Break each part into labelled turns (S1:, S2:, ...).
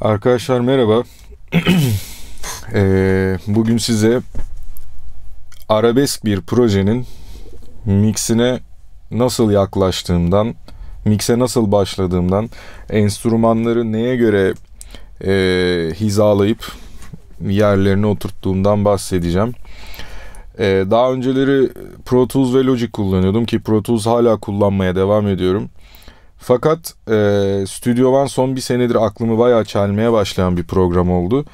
S1: Arkadaşlar merhaba. ee, bugün size arabesk bir projenin mixine nasıl yaklaştığımdan, mixe nasıl başladığımdan, enstrümanları neye göre e, hizalayıp yerlerine oturttuğumdan bahsedeceğim. Ee, daha önceleri Pro Tools ve Logic kullanıyordum ki Pro Tools hala kullanmaya devam ediyorum. Fakat e, Studio One son bir senedir aklımı bayağı çelmeye başlayan bir program oldu.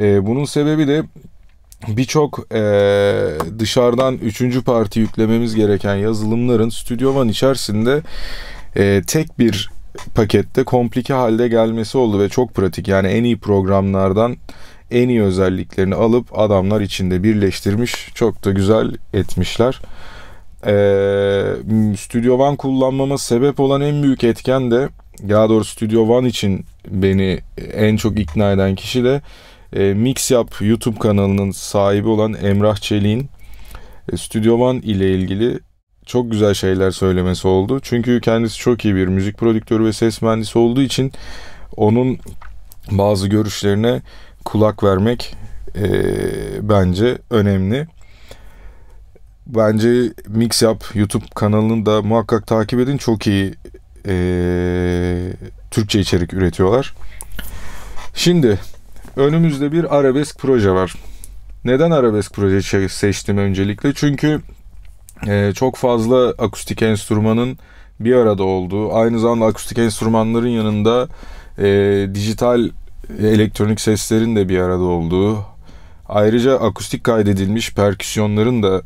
S1: E, bunun sebebi de birçok e, dışarıdan üçüncü parti yüklememiz gereken yazılımların Studio One içerisinde e, tek bir pakette komplike halde gelmesi oldu ve çok pratik. Yani en iyi programlardan en iyi özelliklerini alıp adamlar içinde birleştirmiş. Çok da güzel etmişler. Ee, Studio One kullanmama sebep olan en büyük etken de ya doğrusu Studio One için beni en çok ikna eden kişi de e, Mix Yap YouTube kanalının sahibi olan Emrah Çelik'in e, Studio One ile ilgili çok güzel şeyler söylemesi oldu. Çünkü kendisi çok iyi bir müzik prodüktörü ve ses mühendisi olduğu için onun bazı görüşlerine kulak vermek e, bence önemli. Bence Mix Yap YouTube kanalını da muhakkak takip edin. Çok iyi ee, Türkçe içerik üretiyorlar. Şimdi önümüzde bir arabesk proje var. Neden arabesk proje seçtim öncelikle? Çünkü e, çok fazla akustik enstrümanın bir arada olduğu, aynı zamanda akustik enstrümanların yanında e, dijital elektronik seslerin de bir arada olduğu, ayrıca akustik kaydedilmiş perküsyonların da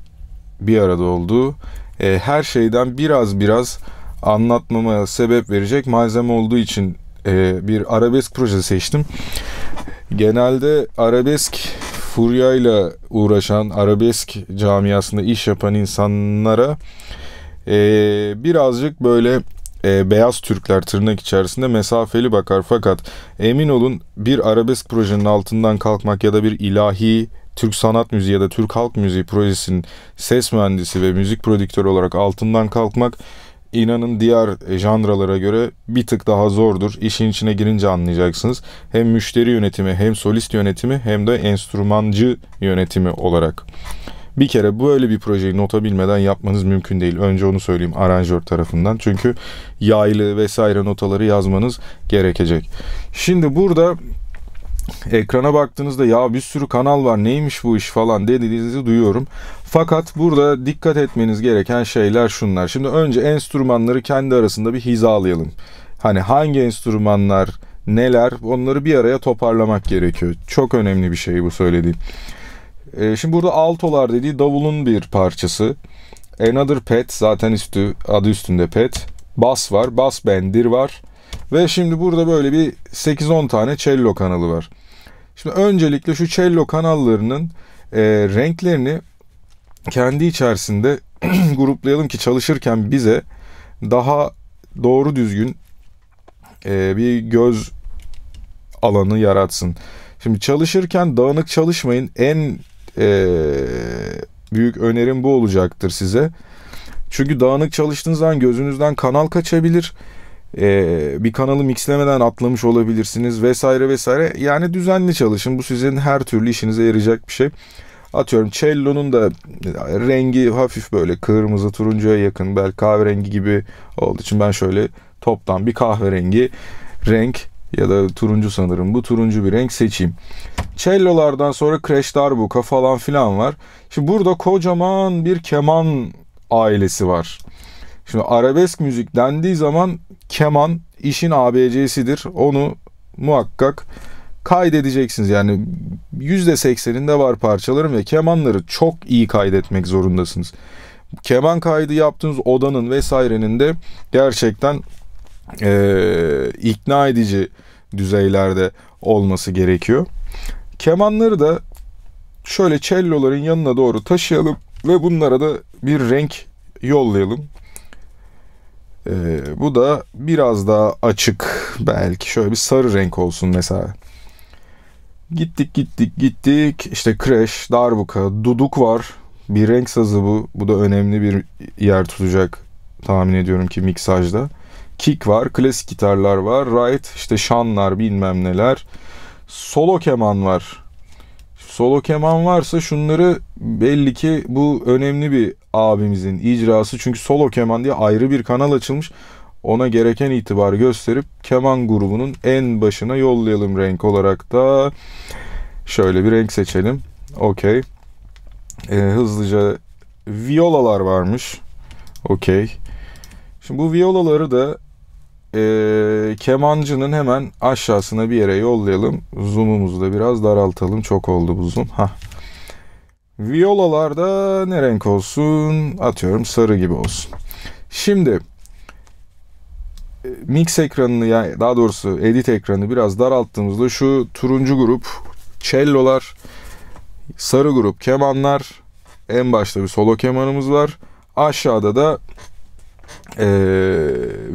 S1: bir arada olduğu e, her şeyden biraz biraz anlatmama sebep verecek malzeme olduğu için e, bir arabesk proje seçtim. Genelde arabesk furyayla uğraşan, arabesk camiasında iş yapan insanlara e, birazcık böyle e, beyaz Türkler tırnak içerisinde mesafeli bakar fakat emin olun bir arabesk projenin altından kalkmak ya da bir ilahi Türk sanat müziği ya da Türk halk müziği projesinin ses mühendisi ve müzik prodüktörü olarak altından kalkmak inanın diğer e, jandralara göre bir tık daha zordur. İşin içine girince anlayacaksınız. Hem müşteri yönetimi hem solist yönetimi hem de enstrümancı yönetimi olarak. Bir kere böyle bir projeyi nota bilmeden yapmanız mümkün değil. Önce onu söyleyeyim aranjör tarafından. Çünkü yaylı vesaire notaları yazmanız gerekecek. Şimdi burada ekrana baktığınızda ya bir sürü kanal var neymiş bu iş falan dediğinizi duyuyorum. Fakat burada dikkat etmeniz gereken şeyler şunlar. Şimdi önce enstrümanları kendi arasında bir hizalayalım. Hani hangi enstrümanlar neler onları bir araya toparlamak gerekiyor. Çok önemli bir şey bu söylediğim. Ee, şimdi burada altolar dediği davulun bir parçası. Another Pet zaten üstü, adı üstünde Pet. Bas var, bas bendir var. Ve şimdi burada böyle bir 8-10 tane cello kanalı var. Şimdi öncelikle şu cello kanallarının e, renklerini kendi içerisinde gruplayalım ki çalışırken bize daha doğru düzgün e, bir göz alanı yaratsın. Şimdi çalışırken dağınık çalışmayın. En e, büyük önerim bu olacaktır size. Çünkü dağınık çalıştığınız zaman gözünüzden kanal kaçabilir. Ee, bir kanalı mixlemeden atlamış olabilirsiniz vesaire vesaire. Yani düzenli çalışın. Bu sizin her türlü işinize yarayacak bir şey. Atıyorum cello'nun da e, rengi hafif böyle kırmızı turuncuya yakın belki kahverengi gibi olduğu için ben şöyle toptan bir kahverengi renk ya da turuncu sanırım bu turuncu bir renk seçeyim. Cello'lardan sonra Crash Darbuka falan filan var. Şimdi burada kocaman bir keman ailesi var. Şimdi arabesk müzik dendiği zaman keman işin ABC'sidir. Onu muhakkak kaydedeceksiniz. Yani %80'inde var parçaların ve kemanları çok iyi kaydetmek zorundasınız. Keman kaydı yaptığınız odanın vesairenin de gerçekten e, ikna edici düzeylerde olması gerekiyor. Kemanları da şöyle celloların yanına doğru taşıyalım ve bunlara da bir renk yollayalım. Ee, bu da biraz daha açık belki şöyle bir sarı renk olsun mesela. Gittik gittik gittik işte Crash, Darbuka, Duduk var. Bir renk sazı bu. Bu da önemli bir yer tutacak tahmin ediyorum ki miksajda. Kick var, klasik gitarlar var, right işte şanlar bilmem neler. Solo keman var solo keman varsa şunları belli ki bu önemli bir abimizin icrası. Çünkü solo keman diye ayrı bir kanal açılmış. Ona gereken itibar gösterip keman grubunun en başına yollayalım renk olarak da. Şöyle bir renk seçelim. Okey. Ee, hızlıca violalar varmış. Okey. Şimdi bu violaları da e, kemancının hemen aşağısına bir yere yollayalım. Zoom'umuzu da biraz daraltalım. Çok oldu bu zoom. Hah. Violalarda ne renk olsun? Atıyorum sarı gibi olsun. Şimdi e, mix ekranını yani daha doğrusu edit ekranı biraz daralttığımızda şu turuncu grup cellolar, sarı grup kemanlar, en başta bir solo kemanımız var. Aşağıda da e,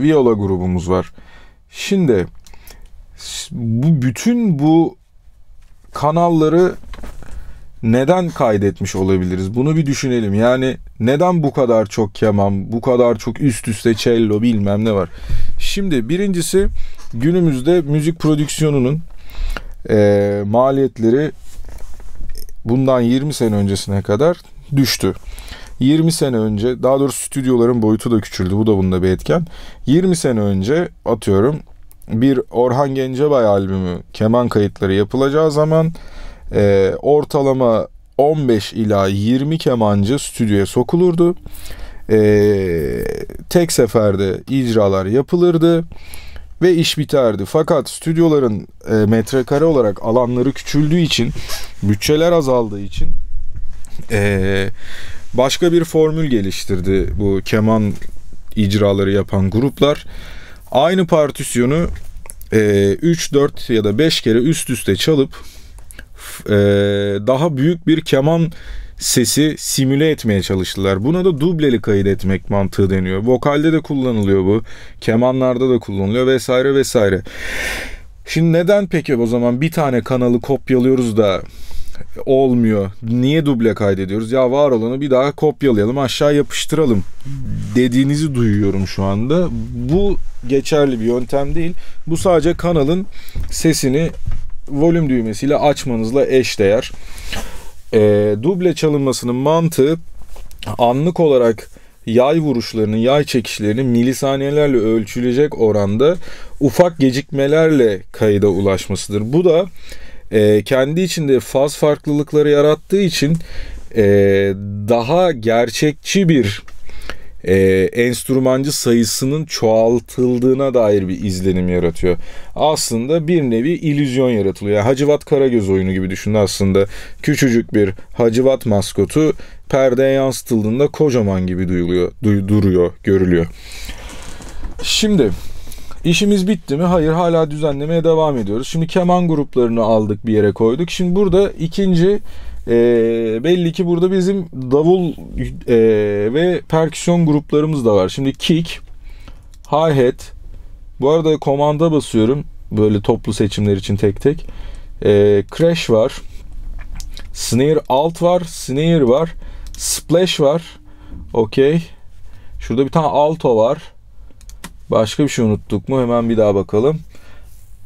S1: viola grubumuz var. Şimdi bu bütün bu kanalları neden kaydetmiş olabiliriz? Bunu bir düşünelim. Yani neden bu kadar çok keman, bu kadar çok üst üste cello bilmem ne var? Şimdi birincisi günümüzde müzik prodüksiyonunun e, maliyetleri bundan 20 sene öncesine kadar düştü. 20 sene önce daha doğrusu stüdyoların boyutu da küçüldü. Bu da bunda bir etken. 20 sene önce atıyorum bir Orhan Gencebay albümü keman kayıtları yapılacağı zaman e, ortalama 15 ila 20 kemancı stüdyoya sokulurdu. E, tek seferde icralar yapılırdı ve iş biterdi. Fakat stüdyoların e, metrekare olarak alanları küçüldüğü için, bütçeler azaldığı için e, başka bir formül geliştirdi bu keman icraları yapan gruplar. Aynı partisyonu e, 3, 4 ya da 5 kere üst üste çalıp e, daha büyük bir keman sesi simüle etmeye çalıştılar. Buna da dubleli kayıt etmek mantığı deniyor. Vokalde de kullanılıyor bu. Kemanlarda da kullanılıyor vesaire vesaire. Şimdi neden peki o zaman bir tane kanalı kopyalıyoruz da olmuyor. Niye duble kaydediyoruz? Ya var olanı bir daha kopyalayalım, aşağı yapıştıralım dediğinizi duyuyorum şu anda. Bu geçerli bir yöntem değil. Bu sadece kanalın sesini volüm düğmesiyle açmanızla eşdeğer. E, duble çalınmasının mantığı anlık olarak yay vuruşlarını, yay çekişlerini milisaniyelerle ölçülecek oranda ufak gecikmelerle kayıda ulaşmasıdır. Bu da e, kendi içinde faz farklılıkları yarattığı için e, daha gerçekçi bir e, enstrümancı sayısının çoğaltıldığına dair bir izlenim yaratıyor. Aslında bir nevi illüzyon yaratılıyor. Yani Hacivat Karagöz oyunu gibi düşünün aslında. Küçücük bir Hacivat maskotu perdeye yansıtıldığında kocaman gibi duyuluyor, duy, duruyor, görülüyor. Şimdi İşimiz bitti mi? Hayır hala düzenlemeye devam ediyoruz. Şimdi keman gruplarını aldık bir yere koyduk. Şimdi burada ikinci e, belli ki burada bizim davul e, ve perküsyon gruplarımız da var. Şimdi kick, hi-hat bu arada komanda basıyorum böyle toplu seçimler için tek tek. E, crash var. Snare alt var. Snare var. Splash var. Okey. Şurada bir tane alto var. Başka bir şey unuttuk mu? Hemen bir daha bakalım.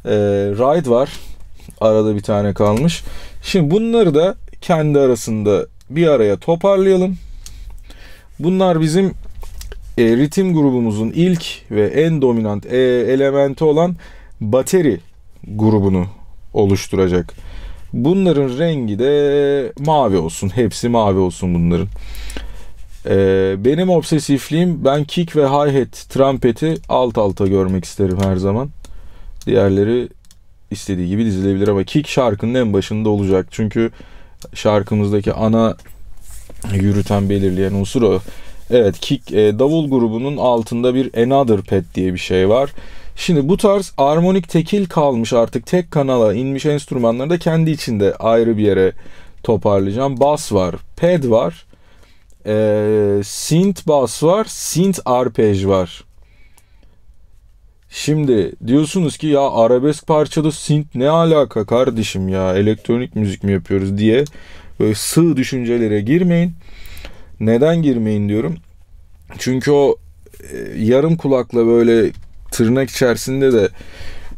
S1: Ee, ride var. Arada bir tane kalmış. Şimdi bunları da kendi arasında bir araya toparlayalım. Bunlar bizim e, ritim grubumuzun ilk ve en dominant e, elementi olan bateri grubunu oluşturacak. Bunların rengi de mavi olsun. Hepsi mavi olsun bunların. Ee, benim obsesifliğim ben kick ve hi-hat trumpeti alt alta görmek isterim her zaman. Diğerleri istediği gibi dizilebilir ama kick şarkının en başında olacak. Çünkü şarkımızdaki ana yürüten belirleyen unsur o. Evet kick e, davul grubunun altında bir another pet diye bir şey var. Şimdi bu tarz armonik tekil kalmış artık tek kanala inmiş enstrümanları da kendi içinde ayrı bir yere toparlayacağım. Bas var, pad var e, synth bas var, synth arpej var. Şimdi diyorsunuz ki ya arabesk parçada synth ne alaka kardeşim ya elektronik müzik mi yapıyoruz diye böyle sığ düşüncelere girmeyin. Neden girmeyin diyorum. Çünkü o e, yarım kulakla böyle tırnak içerisinde de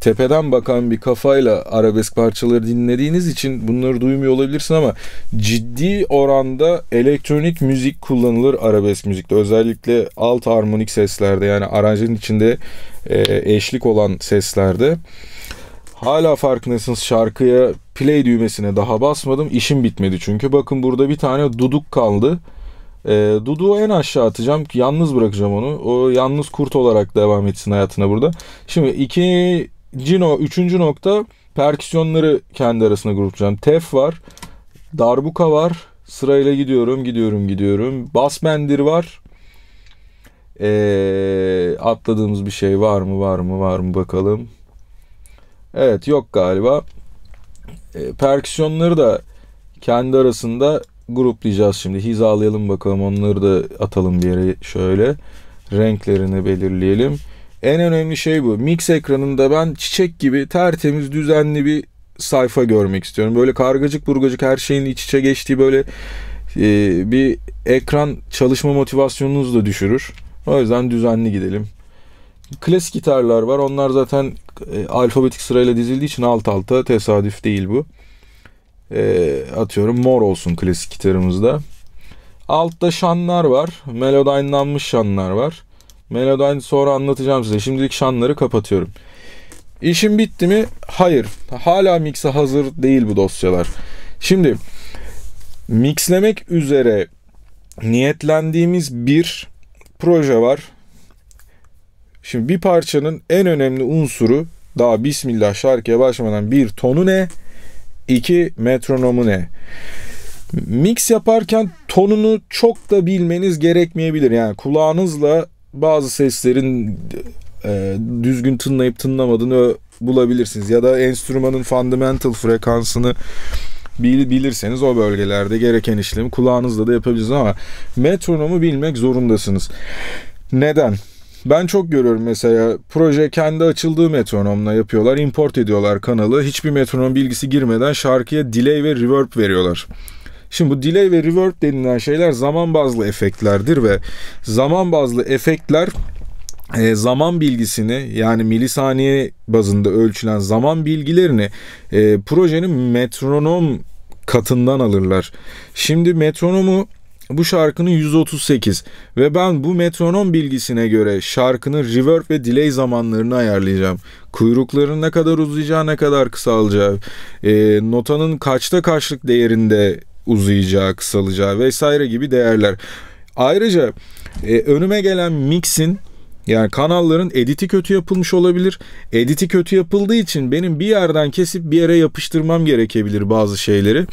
S1: tepeden bakan bir kafayla arabesk parçaları dinlediğiniz için bunları duymuyor olabilirsin ama ciddi oranda elektronik müzik kullanılır arabesk müzikte. Özellikle alt harmonik seslerde yani aranjenin içinde e, eşlik olan seslerde. Hala farkındasınız şarkıya play düğmesine daha basmadım. İşim bitmedi çünkü. Bakın burada bir tane duduk kaldı. E, Dudu'yu en aşağı atacağım. Yalnız bırakacağım onu. O yalnız kurt olarak devam etsin hayatına burada. Şimdi iki Cino üçüncü nokta perküsyonları kendi arasında gruplayacağım. Tef var. Darbuka var. Sırayla gidiyorum, gidiyorum, gidiyorum. Basmendir var. Ee, atladığımız bir şey var mı, var mı, var mı bakalım. Evet, yok galiba. Ee, perküsyonları da kendi arasında gruplayacağız şimdi. Hizalayalım bakalım onları da atalım bir yere şöyle. Renklerini belirleyelim. En önemli şey bu. Mix ekranında ben çiçek gibi tertemiz düzenli bir sayfa görmek istiyorum. Böyle kargacık burgacık her şeyin iç içe geçtiği böyle e, bir ekran çalışma motivasyonunuzu da düşürür. O yüzden düzenli gidelim. Klasik gitarlar var. Onlar zaten e, alfabetik sırayla dizildiği için alt alta tesadüf değil bu. E, atıyorum mor olsun klasik gitarımızda. Altta şanlar var. Melodyne'lanmış şanlar var. Melodan sonra anlatacağım size. Şimdilik şanları kapatıyorum. İşim bitti mi? Hayır. Hala mix'e hazır değil bu dosyalar. Şimdi mixlemek üzere niyetlendiğimiz bir proje var. Şimdi bir parçanın en önemli unsuru daha Bismillah şarkıya başlamadan bir tonu ne? İki metronomu ne? Mix yaparken tonunu çok da bilmeniz gerekmeyebilir. Yani kulağınızla bazı seslerin e, düzgün tınlayıp tınlamadığını bulabilirsiniz. Ya da enstrümanın fundamental frekansını bil, bilirseniz o bölgelerde gereken işlemi kulağınızla da yapabilirsiniz ama metronomu bilmek zorundasınız. Neden? Ben çok görüyorum mesela proje kendi açıldığı metronomla yapıyorlar. Import ediyorlar kanalı. Hiçbir metronom bilgisi girmeden şarkıya delay ve reverb veriyorlar. Şimdi bu delay ve reverb denilen şeyler zaman bazlı efektlerdir ve zaman bazlı efektler e, zaman bilgisini yani milisaniye bazında ölçülen zaman bilgilerini e, projenin metronom katından alırlar. Şimdi metronomu bu şarkının 138 ve ben bu metronom bilgisine göre şarkının reverb ve delay zamanlarını ayarlayacağım. Kuyrukların ne kadar uzayacağı ne kadar kısalacağı, e, notanın kaçta kaçlık değerinde uzayacağı, kısalacağı vesaire gibi değerler. Ayrıca e, önüme gelen mixin yani kanalların editi kötü yapılmış olabilir. Editi kötü yapıldığı için benim bir yerden kesip bir yere yapıştırmam gerekebilir bazı şeyleri.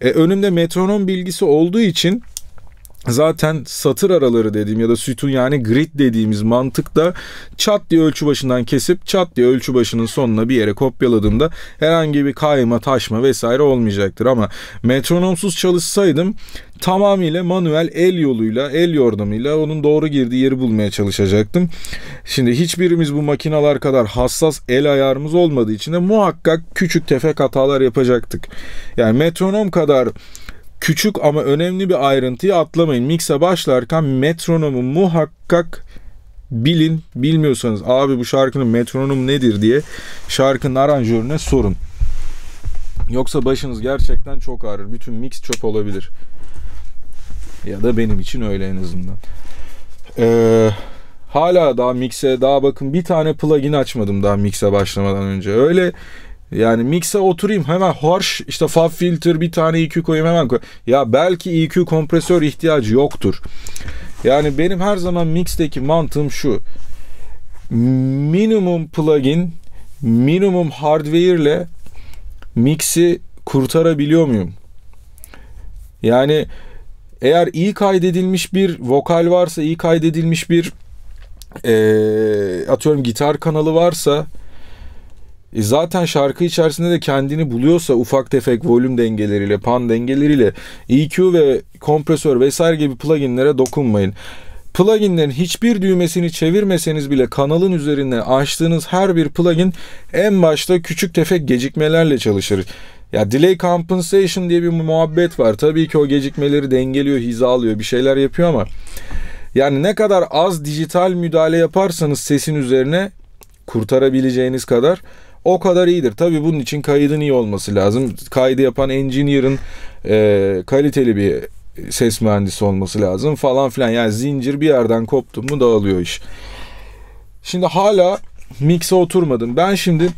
S1: E, önümde metronom bilgisi olduğu için zaten satır araları dediğim ya da sütun yani grid dediğimiz mantıkta çat diye ölçü başından kesip çat diye ölçü başının sonuna bir yere kopyaladığımda herhangi bir kayma, taşma vesaire olmayacaktır ama metronomsuz çalışsaydım tamamıyla manuel el yoluyla, el yordamıyla onun doğru girdiği yeri bulmaya çalışacaktım. Şimdi hiçbirimiz bu makinalar kadar hassas el ayarımız olmadığı için de muhakkak küçük tefek hatalar yapacaktık. Yani metronom kadar Küçük ama önemli bir ayrıntıyı atlamayın. Mixe başlarken metronomu muhakkak bilin. Bilmiyorsanız abi bu şarkının metronom nedir diye şarkının aranjörüne sorun. Yoksa başınız gerçekten çok ağrır. Bütün mix çöp olabilir. Ya da benim için öyle en azından. Ee, hala daha mix'e daha bakın bir tane plugin açmadım daha mix'e başlamadan önce. Öyle yani mix'e oturayım hemen harsh işte fab filter bir tane EQ koyayım hemen koy. Ya belki EQ kompresör ihtiyacı yoktur. Yani benim her zaman mix'teki mantığım şu. Minimum plugin, minimum hardware ile mix'i kurtarabiliyor muyum? Yani eğer iyi e kaydedilmiş bir vokal varsa, iyi e kaydedilmiş bir ee, atıyorum gitar kanalı varsa e zaten şarkı içerisinde de kendini buluyorsa ufak tefek volüm dengeleriyle, pan dengeleriyle EQ ve kompresör vesaire gibi pluginlere dokunmayın. Pluginlerin hiçbir düğmesini çevirmeseniz bile kanalın üzerine açtığınız her bir plugin en başta küçük tefek gecikmelerle çalışır. Ya delay compensation diye bir muhabbet var. Tabii ki o gecikmeleri dengeliyor, hizalıyor, bir şeyler yapıyor ama yani ne kadar az dijital müdahale yaparsanız sesin üzerine kurtarabileceğiniz kadar o kadar iyidir. Tabi bunun için kaydın iyi olması lazım. Kaydı yapan engineer'ın e, kaliteli bir ses mühendisi olması lazım falan filan. Yani zincir bir yerden koptu mu dağılıyor iş. Şimdi hala mix'e oturmadım. Ben şimdi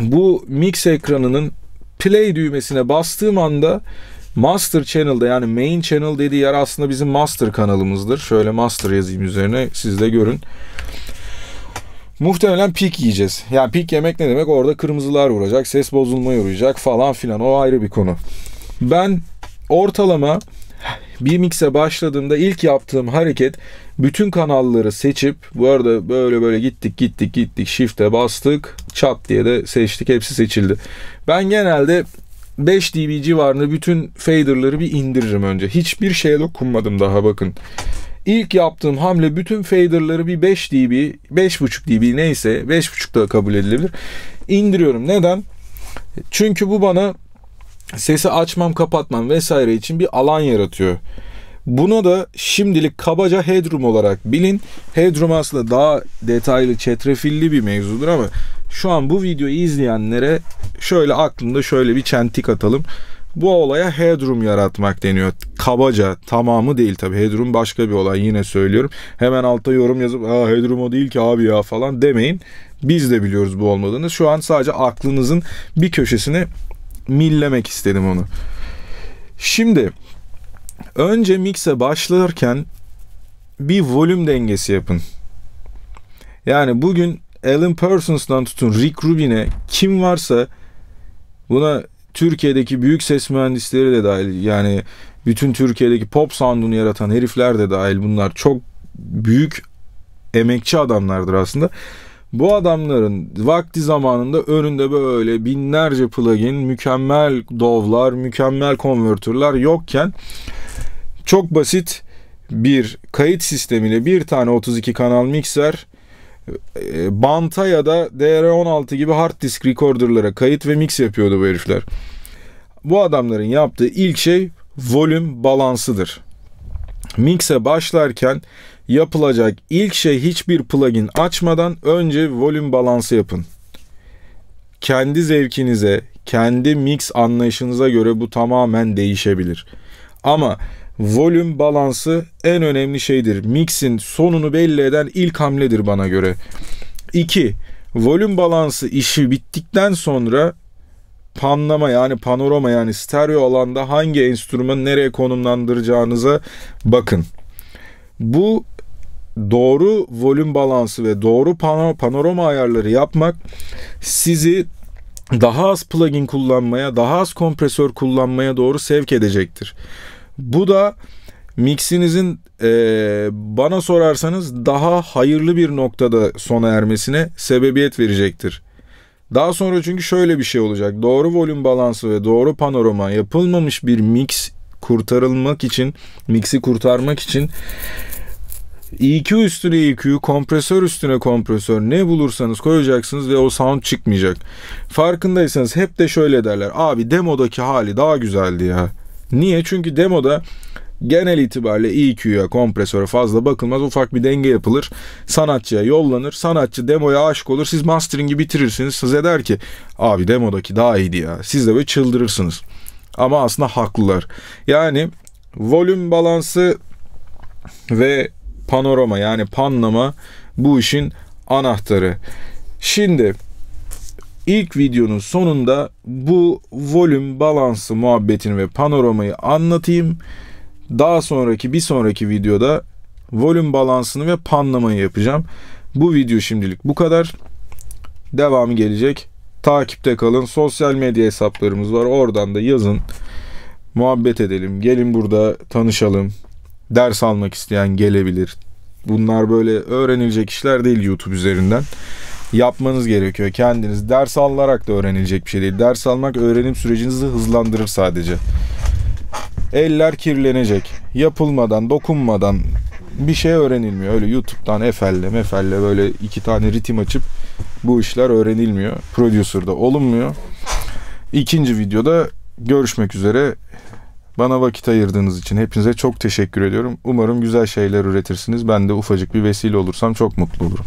S1: bu mix ekranının play düğmesine bastığım anda master channel'da yani main channel dediği yer aslında bizim master kanalımızdır. Şöyle master yazayım üzerine siz de görün. Muhtemelen pik yiyeceğiz. Yani pik yemek ne demek? Orada kırmızılar vuracak, ses bozulmaya uğrayacak falan filan. O ayrı bir konu. Ben ortalama bir mix'e başladığımda ilk yaptığım hareket bütün kanalları seçip bu arada böyle böyle gittik gittik gittik shift'e bastık çat diye de seçtik hepsi seçildi. Ben genelde 5 dB civarında bütün fader'ları bir indiririm önce. Hiçbir şeye dokunmadım daha bakın. İlk yaptığım hamle bütün faderları bir 5 dB, 5.5 dB neyse 5.5 da kabul edilebilir. indiriyorum. Neden? Çünkü bu bana sesi açmam, kapatmam vesaire için bir alan yaratıyor. Buna da şimdilik kabaca headroom olarak bilin. Headroom aslında daha detaylı, çetrefilli bir mevzudur ama şu an bu videoyu izleyenlere şöyle aklında şöyle bir çentik atalım. Bu olaya headroom yaratmak deniyor kabaca tamamı değil tabi Hedrum başka bir olay yine söylüyorum. Hemen altta yorum yazıp ha Hedrum o değil ki abi ya falan demeyin. Biz de biliyoruz bu olmadığını. Şu an sadece aklınızın bir köşesini millemek istedim onu. Şimdi önce mix'e başlarken bir volüm dengesi yapın. Yani bugün Alan Parsons'dan tutun Rick Rubin'e kim varsa buna Türkiye'deki büyük ses mühendisleri de dahil yani bütün Türkiye'deki pop sound'unu yaratan herifler de dahil bunlar çok büyük emekçi adamlardır aslında. Bu adamların vakti zamanında önünde böyle binlerce plugin, mükemmel dovlar, mükemmel konvertörler yokken çok basit bir kayıt sistemiyle bir tane 32 kanal mikser e, banta ya da DR16 gibi hard disk recorderlara kayıt ve mix yapıyordu bu herifler. Bu adamların yaptığı ilk şey volüm balansıdır. Mix'e başlarken yapılacak ilk şey hiçbir plugin açmadan önce volüm balansı yapın. Kendi zevkinize, kendi mix anlayışınıza göre bu tamamen değişebilir. Ama volüm balansı en önemli şeydir. Mix'in sonunu belli eden ilk hamledir bana göre. 2. Volüm balansı işi bittikten sonra panlama yani panorama yani stereo alanda hangi enstrümanı nereye konumlandıracağınıza bakın. Bu doğru volüm balansı ve doğru panorama ayarları yapmak sizi daha az plugin kullanmaya, daha az kompresör kullanmaya doğru sevk edecektir. Bu da mixinizin e, bana sorarsanız daha hayırlı bir noktada sona ermesine sebebiyet verecektir. Daha sonra çünkü şöyle bir şey olacak. Doğru volüm balansı ve doğru panorama yapılmamış bir mix kurtarılmak için, mix'i kurtarmak için EQ üstüne EQ, kompresör üstüne kompresör ne bulursanız koyacaksınız ve o sound çıkmayacak. Farkındaysanız hep de şöyle derler. Abi demodaki hali daha güzeldi ya. Niye? Çünkü demoda Genel itibariyle EQ'ya, kompresöre fazla bakılmaz. Ufak bir denge yapılır. Sanatçıya yollanır. Sanatçı demoya aşık olur. Siz mastering'i bitirirsiniz. Size der ki abi demodaki daha iyiydi ya. Siz de böyle çıldırırsınız. Ama aslında haklılar. Yani volüm balansı ve panorama yani panlama bu işin anahtarı. Şimdi ilk videonun sonunda bu volüm balansı muhabbetini ve panoramayı anlatayım. Daha sonraki bir sonraki videoda volüm balansını ve panlamayı yapacağım. Bu video şimdilik bu kadar. Devamı gelecek. Takipte kalın. Sosyal medya hesaplarımız var. Oradan da yazın. Muhabbet edelim. Gelin burada tanışalım. Ders almak isteyen gelebilir. Bunlar böyle öğrenilecek işler değil YouTube üzerinden. Yapmanız gerekiyor. Kendiniz ders alarak da öğrenilecek bir şey değil. Ders almak öğrenim sürecinizi hızlandırır sadece. Eller kirlenecek. Yapılmadan, dokunmadan bir şey öğrenilmiyor. Öyle YouTube'dan efelle mefelle böyle iki tane ritim açıp bu işler öğrenilmiyor. Producer'da olunmuyor. İkinci videoda görüşmek üzere. Bana vakit ayırdığınız için hepinize çok teşekkür ediyorum. Umarım güzel şeyler üretirsiniz. Ben de ufacık bir vesile olursam çok mutlu olurum.